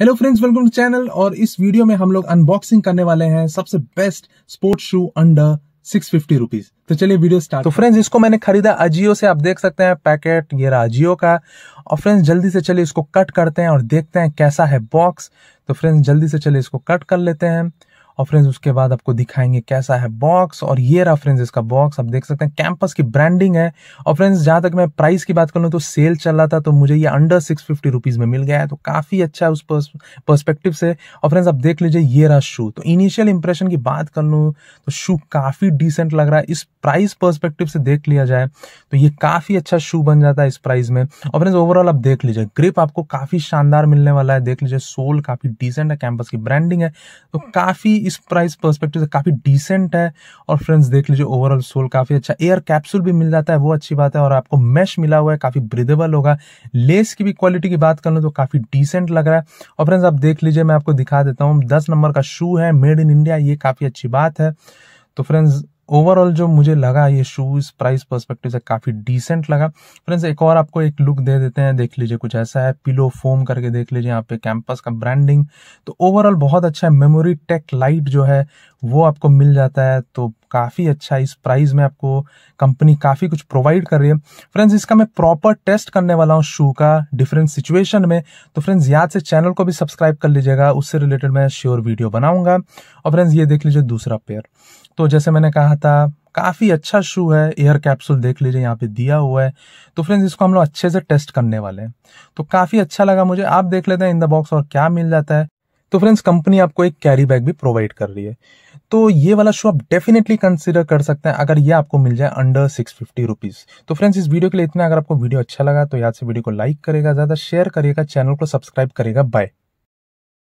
hello friends welcome to channel और इस video में हम लोग अनबॉक्सिंग करने वाले हैं सबसे best sports shoe under six fifty rupees तो चलिए वीडियो स्टार्ट तो फ्रेंड्स इसको मैंने खरीदा अजियो से आप देख सकते हैं पैकेट ये रहा अजियो का और फ्रेंड्स जल्दी से चलिए इसको कट करते हैं और देखते हैं कैसा है बॉक्स तो फ्रेंड्स जल्दी से चलिए इसको कट कर लेते हैं और फ्रेंड्स उसके बाद आपको दिखाएंगे कैसा है बॉक्स और ये रहा फ्रेंड्स इसका बॉक्स आप देख सकते हैं कैंपस की ब्रांडिंग है और फ्रेंड्स जहां तक मैं प्राइस की बात कर लूँ तो सेल चल रहा था तो मुझे ये अंडर सिक्स फिफ्टी रुपीज में मिल गया है तो काफी अच्छा है उस परस्पेक्टिव से और फ्रेंड्स आप देख लीजिए ये रहा शू तो इनिशियल इंप्रेशन की बात कर लूँ तो शू काफी डिसेंट लग रहा है इस प्राइस पर्सपेक्टिव से देख लिया जाए तो ये काफ़ी अच्छा शू बन जाता है इस प्राइस में और फ्रेंड्स ओवरऑल आप देख लीजिए ग्रिप आपको काफ़ी शानदार मिलने वाला है देख लीजिए सोल काफ़ी डिसेंट है कैंपस की ब्रांडिंग है तो काफ़ी इस प्राइस पर्सपेक्टिव से काफ़ी डिसेंट है और फ्रेंड्स देख लीजिए ओवरऑल सोल काफ़ी अच्छा एयर कैप्सूल भी मिल जाता है वो अच्छी बात है और आपको मैश मिला हुआ है काफ़ी ब्रिदेबल होगा लेस की भी क्वालिटी की बात कर लूँ तो काफ़ी डिसेंट लग रहा है और फ्रेंड्स आप देख लीजिए मैं आपको दिखा देता हूँ दस नंबर का शू है मेड इन इंडिया ये काफ़ी अच्छी बात है तो फ्रेंड्स ओवरऑल जो मुझे लगा ये शूज प्राइस परस्पेक्टिव से काफी डिसेंट लगा फ्रेंड्स एक और आपको एक लुक दे देते हैं देख लीजिए कुछ ऐसा है पिलो फोम करके देख लीजिए यहाँ पे कैंपस का ब्रांडिंग तो ओवरऑल बहुत अच्छा है मेमोरी टेक लाइट जो है वो आपको मिल जाता है तो काफ़ी अच्छा इस प्राइस में आपको कंपनी काफ़ी कुछ प्रोवाइड कर रही है फ्रेंड्स इसका मैं प्रॉपर टेस्ट करने वाला हूँ शू का डिफरेंट सिचुएशन में तो फ्रेंड्स याद से चैनल को भी सब्सक्राइब कर लीजिएगा उससे रिलेटेड मैं श्योर वीडियो बनाऊंगा और फ्रेंड्स ये देख लीजिए दूसरा पेयर तो जैसे मैंने कहा था काफ़ी अच्छा शू है एयर कैप्सूल देख लीजिए यहाँ पे दिया हुआ है तो फ्रेंड्स इसको हम लोग अच्छे से टेस्ट करने वाले हैं तो काफ़ी अच्छा लगा मुझे आप देख लेते हैं इन द बॉक्स और क्या मिल जाता है तो फ्रेंड्स कंपनी आपको एक कैरी बैग भी प्रोवाइड कर रही है तो ये वाला शो आप डेफिनेटली कंसिडर कर सकते हैं अगर ये आपको मिल जाए अंडर सिक्स फिफ्टी रुपीज तो फ्रेंड्स इस वीडियो के लिए इतना अगर आपको वीडियो अच्छा लगा तो याद से वीडियो को लाइक करेगा ज्यादा शेयर करेगा चैनल को सब्सक्राइब करेगा बाय